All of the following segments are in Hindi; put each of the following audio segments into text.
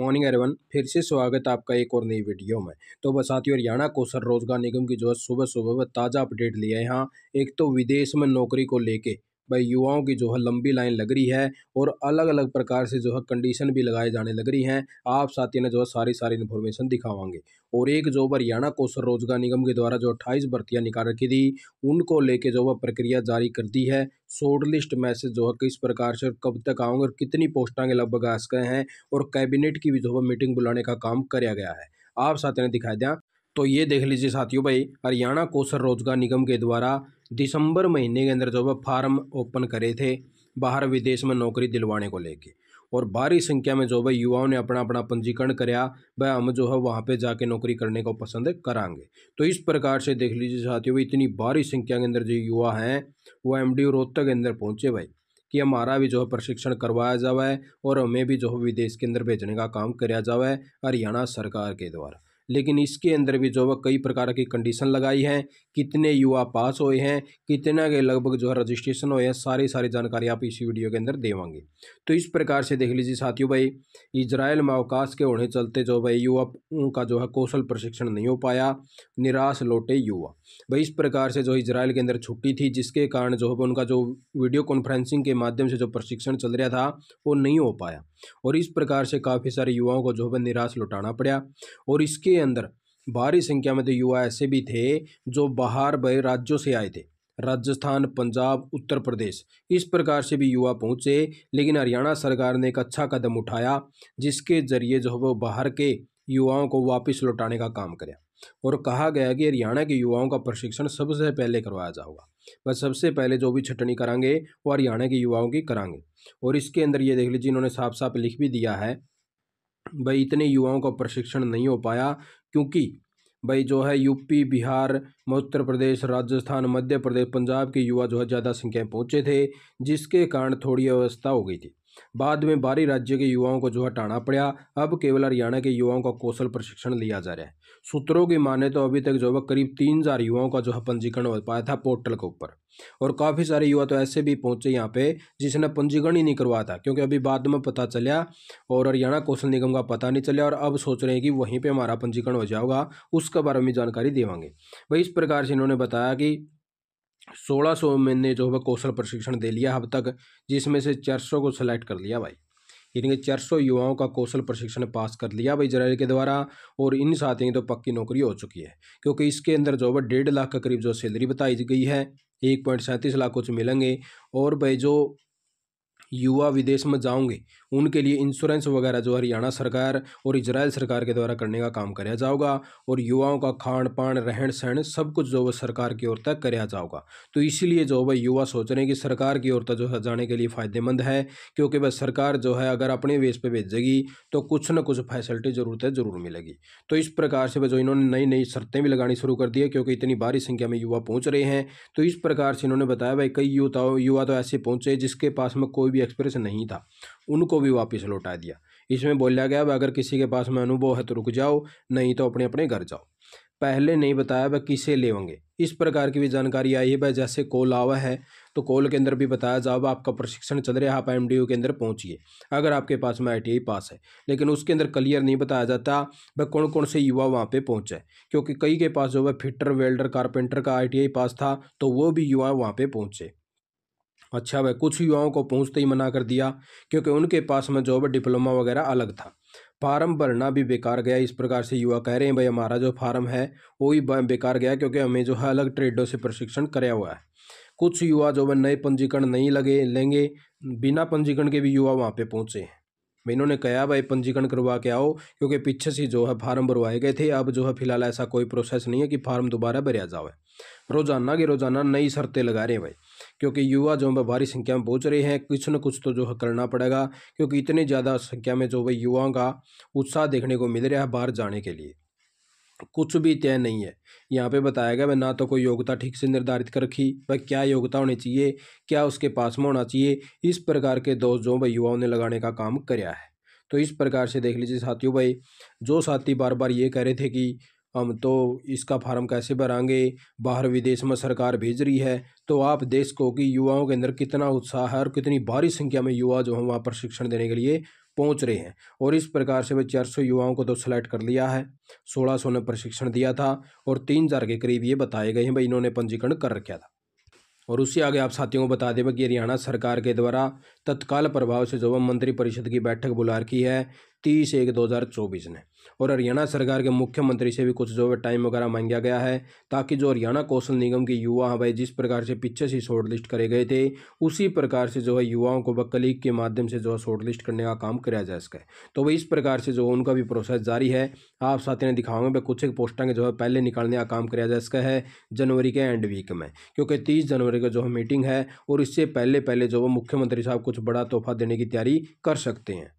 मॉर्निंग एरेवन फिर से स्वागत है आपका एक और नई वीडियो में तो बसाती हरियाणा कौशल रोजगार निगम की जो है सुबह सुबह ताज़ा अपडेट लिया है यहाँ एक तो विदेश में नौकरी को लेके भाई युवाओं की जो है लंबी लाइन लग रही है और अलग अलग प्रकार से जो है कंडीशन भी लगाए जाने लग रही हैं आप साथी ने जो है सारी सारी इन्फॉर्मेशन दिखावांगे और एक जो हरियाणा कौशल रोजगार निगम के द्वारा जो अट्ठाईस भर्तियाँ निकाल रखी थी उनको लेके जो वह प्रक्रिया जारी कर दी है शॉर्ट लिस्ट मैसेज जो है किस प्रकार से कब तक आओगे और कितनी पोस्टां के लगभग आस गए हैं और कैबिनेट की भी जो है मीटिंग बुलाने का काम कराया गया है आप साथियों ने दिखाई दिया तो ये देख लीजिए साथियों भाई हरियाणा कौशल रोजगार निगम के द्वारा दिसंबर महीने के अंदर जो वह फार्म ओपन करे थे बाहर विदेश में नौकरी दिलवाने को लेके और भारी संख्या में जो है युवाओं ने अपना अपना पंजीकरण कराया वह हम जो है वहाँ पे जाके नौकरी करने को पसंद कराएंगे तो इस प्रकार से देख लीजिए साथियों भाई इतनी भारी संख्या के अंदर जो युवा हैं वो एम डी रोहतक के अंदर पहुँचे भाई कि हमारा भी जो है प्रशिक्षण करवाया जावा है और हमें भी जो है विदेश के अंदर भेजने का काम कराया जावा है हरियाणा सरकार के द्वारा लेकिन इसके अंदर भी जो है कई प्रकार की कंडीशन लगाई है कितने युवा पास हुए हैं कितने के लगभग जो है रजिस्ट्रेशन हुए हैं सारी सारी जानकारी आप इसी वीडियो के अंदर देवांगे तो इस प्रकार से देख लीजिए साथियों भाई इसराइल में अवकाश के होने चलते जो भाई युवा उनका जो है कौशल प्रशिक्षण नहीं हो पाया निराश लौटे युवा भाई इस प्रकार से जो इसराइल के अंदर छुट्टी थी जिसके कारण जो है उनका जो वीडियो कॉन्फ्रेंसिंग के माध्यम से जो प्रशिक्षण चल रहा था वो नहीं हो पाया और इस प्रकार से काफ़ी सारे युवाओं को जो है निराश लौटाना पड़ा और इसके अंदर भारी संख्या में तो युवा ऐसे भी थे जो बाहर बड़े राज्यों से आए थे राजस्थान पंजाब उत्तर प्रदेश इस प्रकार से भी युवा पहुंचे लेकिन हरियाणा सरकार ने एक अच्छा कदम उठाया जिसके जरिए जो है वो बाहर के युवाओं को वापस लौटाने का काम करा और कहा गया कि हरियाणा के युवाओं का प्रशिक्षण सबसे पहले करवाया जाएगा बस सबसे पहले जो भी छटनी करांगे वो हरियाणा के युवाओं की करांगे और इसके अंदर ये देख लीजिए इन्होंने साफ साफ लिख भी दिया है भाई इतने युवाओं का प्रशिक्षण नहीं हो पाया क्योंकि भाई जो है यूपी बिहार उत्तर प्रदेश राजस्थान मध्य प्रदेश पंजाब के युवा जो है ज़्यादा संख्या में पहुँचे थे जिसके कारण थोड़ी अवस्था हो गई थी बाद में बाहरी राज्य के युवाओं को जो हटाना पड़ा अब केवल हरियाणा के युवाओं का कौशल प्रशिक्षण लिया जा रहा है सूत्रों की माने तो अभी तक जो है करीब तीन हज़ार युवाओं का जो है पंजीकरण हो पाया था पोर्टल के ऊपर और काफ़ी सारे युवा तो ऐसे भी पहुंचे यहाँ पे जिसने पंजीकरण ही नहीं करवाया था क्योंकि अभी बाद में पता चलिया और हरियाणा कौशल निगम का पता नहीं चलिया और अब सोच रहे हैं कि वहीं पर हमारा पंजीकरण हो जाएगा उसके बारे में जानकारी देवांगे भाई इस प्रकार से इन्होंने बताया कि सोलह सौ मैंने जो है कौशल प्रशिक्षण दे लिया अब तक जिसमें से चार सौ को सिलेक्ट कर लिया भाई यानी कि चार सौ युवाओं का कौशल प्रशिक्षण पास कर लिया भाई जराइल के द्वारा और इन साथियों की तो पक्की नौकरी हो चुकी है क्योंकि इसके अंदर जो है डेढ़ लाख के करीब जो सैलरी बताई गई है एक पॉइंट सैंतीस लाख कुछ मिलेंगे और भाई जो युवा विदेश में जाऊंगे उनके लिए इंश्योरेंस वगैरह जो हरियाणा सरकार और इजराइल सरकार के द्वारा करने का काम कराया जाओगा और युवाओं का खान पान रहन सहन सब कुछ जो वह सरकार की ओर तक कराया जाओगा तो इसीलिए जो वह युवा सोच रहे हैं कि सरकार की ओर तक जो है जाने के लिए फ़ायदेमंद है क्योंकि वह सरकार जो है अगर अपने वेज पर भेजेगी तो कुछ ना कुछ फैसिलिटी ज़रूरत है ज़रूर मिलेगी तो इस प्रकार से वह जो इन्होंने नई नई शर्तें भी लगानी शुरू कर दी है क्योंकि इतनी भारी संख्या में युवा पहुँच रहे हैं तो इस प्रकार से इन्होंने बताया भाई कई युवा युवा तो ऐसे पहुँचे जिसके पास में कोई भी एक्सपीरियंस नहीं था उनको भी वापस लौटा दिया इसमें बोला गया अगर किसी के पास में अनुभव है तो रुक जाओ नहीं तो अपने अपने घर जाओ पहले नहीं बताया वह किसे लेवेंगे इस प्रकार की भी जानकारी आई है वह जैसे कॉल आवा है तो कॉल के अंदर भी बताया जाओ आपका प्रशिक्षण चल रहा है आप एम के अंदर पहुंचिए अगर आपके पास में आई पास है लेकिन उसके अंदर क्लियर नहीं बताया जाता वह कौन कौन से युवा वहाँ पर पहुँचे क्योंकि कई के पास जो है फिटर वेल्डर कारपेंटर का आई पास था तो वो भी युवा वहाँ पर पहुँचे अच्छा वह कुछ युवाओं को पहुँचते ही मना कर दिया क्योंकि उनके पास में जॉब डिप्लोमा वगैरह अलग था फार्म भरना भी बेकार गया इस प्रकार से युवा कह रहे हैं भाई हमारा जो फार्म है वो ही बेकार गया क्योंकि हमें जो है अलग ट्रेडों से प्रशिक्षण कराया हुआ है कुछ युवा जो है नए पंजीकरण नहीं लगे लेंगे बिना पंजीकरण के भी युवा वहाँ पे पहुँचे हैं इन्होंने कहा भाई पंजीकरण करवा के आओ क्योंकि पीछे से जो है फार्म भरवाए गए थे अब जो है फिलहाल ऐसा कोई प्रोसेस नहीं है कि फार्म दोबारा भरिया जाए रोजाना के रोजाना नई शर्तें लगा रहे हैं भाई क्योंकि युवा जो है भारी संख्या में पहुँच रहे हैं कुछ न कुछ तो जो है करना पड़ेगा क्योंकि इतनी ज़्यादा संख्या में जो है युवाओं का उत्साह देखने को मिल रहा है बाहर जाने के लिए कुछ भी तय नहीं है यहाँ पे बताया गया ना तो कोई योग्यता ठीक से निर्धारित कर रखी भाई क्या योग्यता होनी चाहिए क्या उसके पास में होना चाहिए इस प्रकार के दोष जो भाई युवाओं ने लगाने का काम कराया है तो इस प्रकार से देख लीजिए साथियों भाई जो साथी बार बार ये कह रहे थे कि हम तो इसका फार्म कैसे भरेंगे बाहर विदेश में सरकार भेज रही है तो आप देश को कि युवाओं के अंदर कितना उत्साह है और कितनी भारी संख्या में युवा जो हैं वहाँ प्रशिक्षण देने के लिए पहुंच रहे हैं और इस प्रकार से वे चार सौ युवाओं को तो सेलेक्ट कर लिया है सोलह सौ ने प्रशिक्षण दिया था और तीन हज़ार के करीब ये बताए गए हैं भाई इन्होंने पंजीकरण कर रखा था और उससे आगे आप साथियों को बता दें कि हरियाणा सरकार के द्वारा तत्काल प्रभाव से जो मंत्रिपरिषद की बैठक बुला रखी है तीस एक दो हज़ार चौबीस ने और हरियाणा सरकार के मुख्यमंत्री से भी कुछ जो है टाइम वगैरह मांगा गया है ताकि जो हरियाणा कौशल निगम के युवा हैं भाई जिस प्रकार से पीछे से शॉर्ट लिस्ट करे गए थे उसी प्रकार से जो है युवाओं को बकलीग के माध्यम से जो है शॉर्ट लिस्ट करने का काम कराया जा सके तो वह इस प्रकार से जो उनका भी प्रोसेस जारी है आप साथ ही दिखाओगे भाई कुछ एक के जो है पहले निकालने का काम कराया जा सका है जनवरी के एंड वीक में क्योंकि तीस जनवरी का जो है मीटिंग है और इससे पहले पहले जो वो मुख्यमंत्री साहब कुछ बड़ा तोहफा देने की तैयारी कर सकते हैं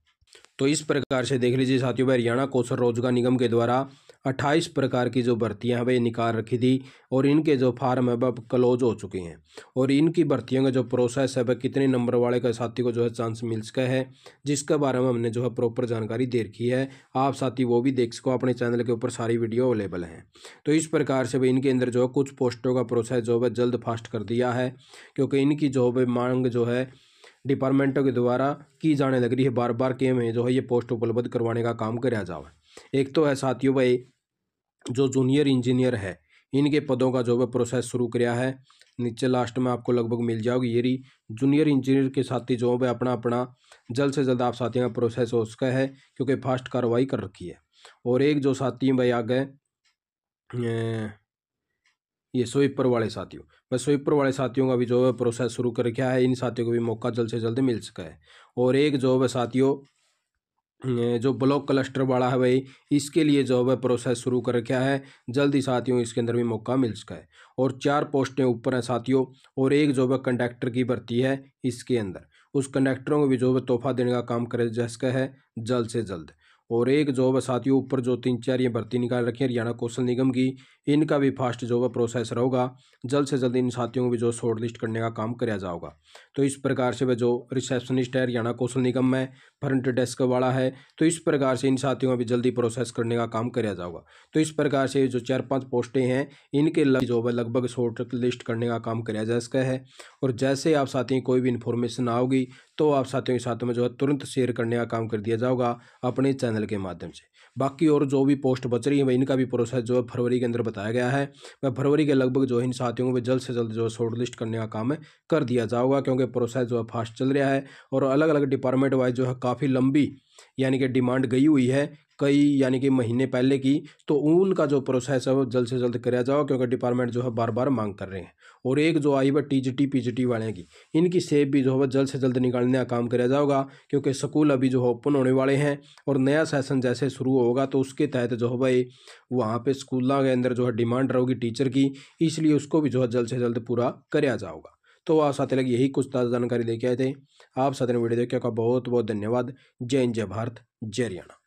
तो इस प्रकार से देख लीजिए साथियों भाई हरियाणा कौशल रोजगार निगम के द्वारा अट्ठाईस प्रकार की जो भर्तियां हैं वे निकाल रखी थी और इनके जो फार्म है वह क्लोज हो चुके हैं और इनकी भर्तियों का जो प्रोसेस है वह कितने नंबर वाले का साथी को जो है चांस मिल सका है जिसके बारे में हमने जो है प्रॉपर जानकारी दे रखी है आप साथी वो भी देख सको अपने चैनल के ऊपर सारी वीडियो अवेलेबल हैं तो इस प्रकार से भाई इनके अंदर जो है कुछ पोस्टों का प्रोसेस जो है जल्द फास्ट कर दिया है क्योंकि इनकी जो है मांग जो है डिपार्टमेंटों के द्वारा की जाने लग रही है बार बार के में जो है ये पोस्ट उपलब्ध करवाने का काम कराया जाए एक तो है साथियों भाई जो जूनियर इंजीनियर है इनके पदों का जो है प्रोसेस शुरू किया है नीचे लास्ट में आपको लगभग मिल जाओगी ये जूनियर इंजीनियर के साथी जो है अपना अपना जल्द से जल्द आप साथियों का प्रोसेस हो सका है क्योंकि फास्ट कार्रवाई कर रखी है और एक जो साथी भाई आ गए अं, ये स्वीपर वाले साथियों मैं स्वीपर वाले साथियों का भी जो है प्रोसेस शुरू कर रखा है इन साथियों को भी मौका जल्द से जल्द मिल सका है और एक जो है साथियों जो ब्लॉक क्लस्टर वाला है भाई इसके लिए जो है प्रोसेस शुरू कर रखा है जल्द ही साथियों इसके अंदर भी मौका मिल सका है और चार पोस्टें ऊपर हैं साथियों और एक जो है कंडक्टर की भर्ती है इसके अंदर उस कंडक्टरों को भी जो है तोहफा देने का काम करे जा सका है जल्द से जल्द और एक जॉब है साथियों ऊपर जो तीन चार ये भर्ती निकाल रखी है हरियाणा कौशल निगम की इनका भी फास्ट जॉब प्रोसेस रहेगा जल्द से जल्द इन साथियों को भी जो शॉर्ट लिस्ट करने का काम कराया जाएगा तो इस प्रकार से वह जो रिसेप्शनिस्ट है हरियाणा कौशल निगम में फ्रंट डेस्क वाला है तो इस प्रकार से इन साथियों में भी जल्दी प्रोसेस करने का काम किया जाएगा तो इस प्रकार से जो चार पांच पोस्टें हैं इनके लग जो है लगभग शॉर्ट लिस्ट करने का काम किया जा सका है और जैसे आप साथियों कोई भी इन्फॉर्मेशन आओगी तो आप साथियों के साथ में जो है तुरंत शेयर करने का काम कर दिया जाएगा अपने चैनल के माध्यम से बाकी और जो भी पोस्ट बच रही है वह इनका भी प्रोसेस जो है फरवरी के अंदर बताया गया है वह फरवरी के लगभग जो इन साथियों को जल्द से जल्द जो है शॉर्ट लिस्ट करने का काम कर दिया जाएगा क्योंकि प्रोसेस जो है फास्ट चल रहा है और अलग अलग डिपार्टमेंट वाइज जो है काफ़ी लंबी यानी कि डिमांड गई हुई है कई यानी कि महीने पहले की तो उनका जो प्रोसेस है वो जल्द से जल्द कराया जाओ क्योंकि डिपार्टमेंट जो है बार बार मांग कर रहे हैं और एक जो आई वह T G T P G T वाले की इनकी सेब भी जो है जल्द से जल्द निकालने का काम कराया जाओगा क्योंकि स्कूल अभी जो है ओपन होने वाले हैं और नया सेशन जैसे शुरू होगा तो उसके तहत जो है भाई वहाँ पर स्कूल के अंदर जो है डिमांड रहोगी टीचर की इसलिए उसको भी जो है जल्द से जल्द पूरा कराया जाओगा तो आप साथ लग यही कुछ ताज़ा जानकारी लेके आए थे आप साथ ने वीडियो देखा का बहुत बहुत धन्यवाद जय जय भारत जय हरियाणा